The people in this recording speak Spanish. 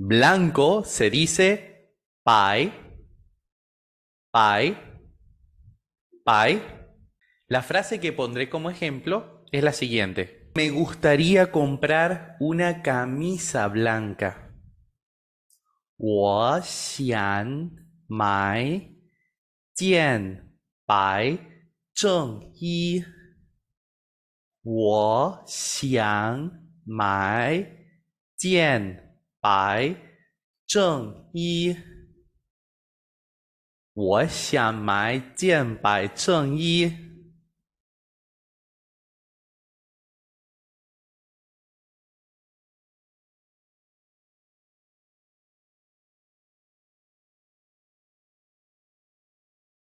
Blanco se dice pai, pai, pai. La frase que pondré como ejemplo es la siguiente. Me gustaría comprar una camisa blanca. jian 白正衣，我想买件白衬衣。